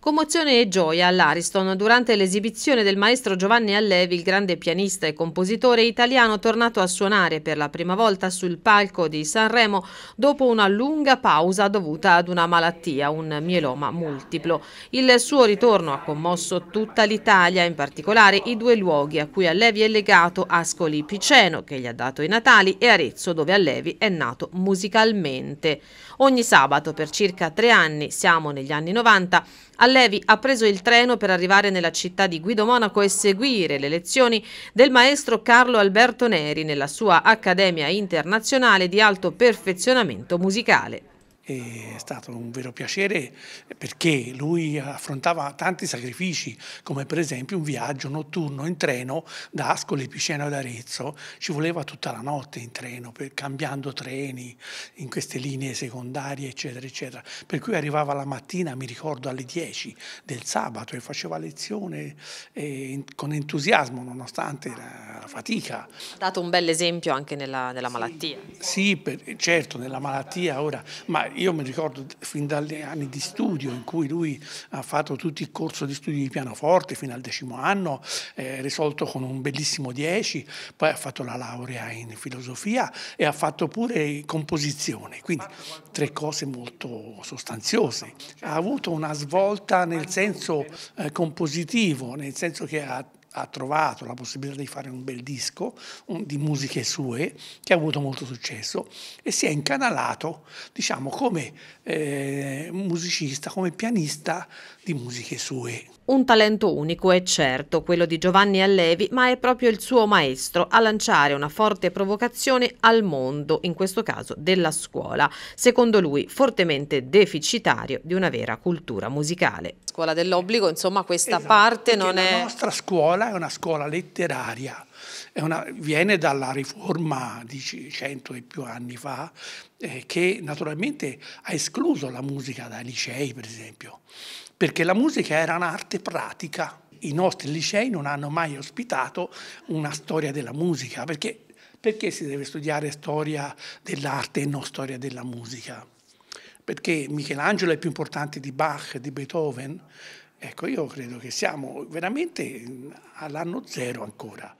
Commozione e gioia all'Ariston durante l'esibizione del maestro Giovanni Allevi, il grande pianista e compositore italiano tornato a suonare per la prima volta sul palco di Sanremo dopo una lunga pausa dovuta ad una malattia, un mieloma multiplo. Il suo ritorno ha commosso tutta l'Italia, in particolare i due luoghi a cui Allevi è legato, Ascoli Piceno, che gli ha dato i natali, e Arezzo, dove Allevi è nato musicalmente. Ogni sabato per circa tre anni, siamo negli anni 90, Allevi ha preso il treno per arrivare nella città di Guido Monaco e seguire le lezioni del maestro Carlo Alberto Neri nella sua Accademia Internazionale di Alto Perfezionamento Musicale è stato un vero piacere perché lui affrontava tanti sacrifici, come per esempio un viaggio notturno in treno da Ascoli Piceno ad Arezzo, ci voleva tutta la notte in treno, per, cambiando treni in queste linee secondarie, eccetera, eccetera. Per cui arrivava la mattina, mi ricordo, alle 10 del sabato e faceva lezione eh, con entusiasmo, nonostante la, la, fatica. Ha dato un bel esempio anche nella, nella malattia. Sì, sì per, certo, nella malattia ora, ma io mi ricordo fin dagli anni di studio in cui lui ha fatto tutto il corso di studio di pianoforte fino al decimo anno, eh, risolto con un bellissimo 10, poi ha fatto la laurea in filosofia e ha fatto pure composizione, quindi tre cose molto sostanziose. Ha avuto una svolta nel senso eh, compositivo, nel senso che ha ha trovato la possibilità di fare un bel disco un, di musiche sue che ha avuto molto successo e si è incanalato, diciamo, come eh, musicista come pianista di musiche sue. Un talento unico è certo quello di Giovanni Allevi, ma è proprio il suo maestro a lanciare una forte provocazione al mondo, in questo caso della scuola, secondo lui fortemente deficitario di una vera cultura musicale. Scuola dell'obbligo, insomma questa esatto, parte non è... La nostra scuola è una scuola letteraria, una, viene dalla riforma di cento e più anni fa eh, che naturalmente ha escluso la musica dai licei per esempio, perché la musica era un'arte pratica. I nostri licei non hanno mai ospitato una storia della musica, perché, perché si deve studiare storia dell'arte e non storia della musica? Perché Michelangelo è più importante di Bach, di Beethoven? Ecco, io credo che siamo veramente mm, all'anno zero ancora.